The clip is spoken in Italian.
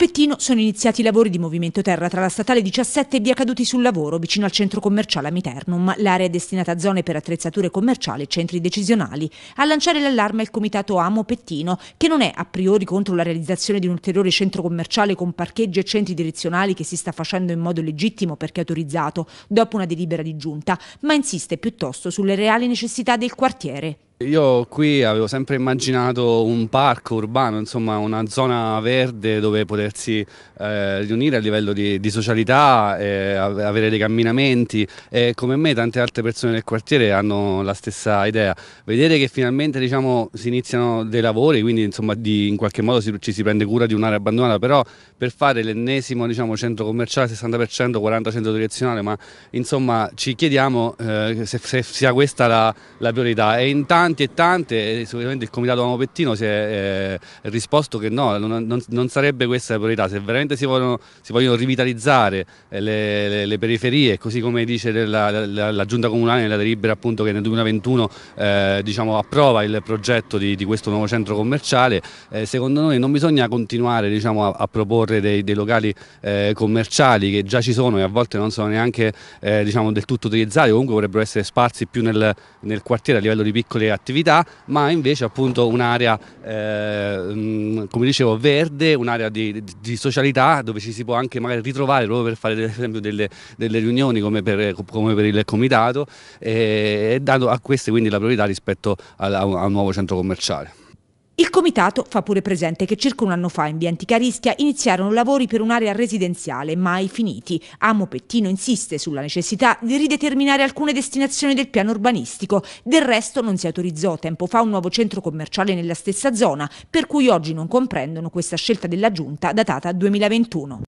Pettino sono iniziati i lavori di Movimento Terra tra la statale 17 e via Caduti sul Lavoro, vicino al centro commerciale Amiternum. L'area destinata a zone per attrezzature commerciali e centri decisionali. A lanciare l'allarme è il comitato Amo Pettino, che non è a priori contro la realizzazione di un ulteriore centro commerciale con parcheggi e centri direzionali che si sta facendo in modo legittimo perché autorizzato, dopo una delibera di giunta, ma insiste piuttosto sulle reali necessità del quartiere. Io qui avevo sempre immaginato un parco urbano, insomma una zona verde dove potersi eh, riunire a livello di, di socialità, eh, avere dei camminamenti e come me tante altre persone del quartiere hanno la stessa idea. Vedere che finalmente diciamo, si iniziano dei lavori, quindi insomma, di, in qualche modo si, ci si prende cura di un'area abbandonata, però per fare l'ennesimo diciamo, centro commerciale 60%, 40% centro direzionale, ma insomma ci chiediamo eh, se, se, sia questa la, la priorità. E intanto tanti e tante e sicuramente il comitato Uomo Pettino si è eh, risposto che no, non, non, non, sarebbe questa la priorità, se veramente si vogliono, si vogliono rivitalizzare eh, le, le, le, periferie, così come dice la, la, la, giunta comunale nella delibera appunto che nel 2021 eh, diciamo, approva il progetto di, di, questo nuovo centro commerciale, eh, secondo noi non bisogna continuare diciamo, a, a, proporre dei, dei locali eh, commerciali che già ci sono e a volte non sono neanche eh, diciamo, del tutto utilizzati, comunque vorrebbero essere sparsi più nel, nel quartiere a livello di piccole attività attività, ma invece appunto un'area, eh, mm, come dicevo, verde, un'area di, di, socialità dove ci si può anche magari ritrovare proprio per fare ad esempio delle, delle riunioni come per, eh, come per, il comitato e, eh, e dando a queste quindi la priorità rispetto a, a un nuovo centro commerciale. Il comitato fa pure presente che circa un anno fa in via Rischia iniziarono lavori per un'area residenziale mai finiti. Amo Pettino insiste sulla necessità di rideterminare alcune destinazioni del piano urbanistico. Del resto non si autorizzò tempo fa un nuovo centro commerciale nella stessa zona, per cui oggi non comprendono questa scelta della Giunta datata 2021.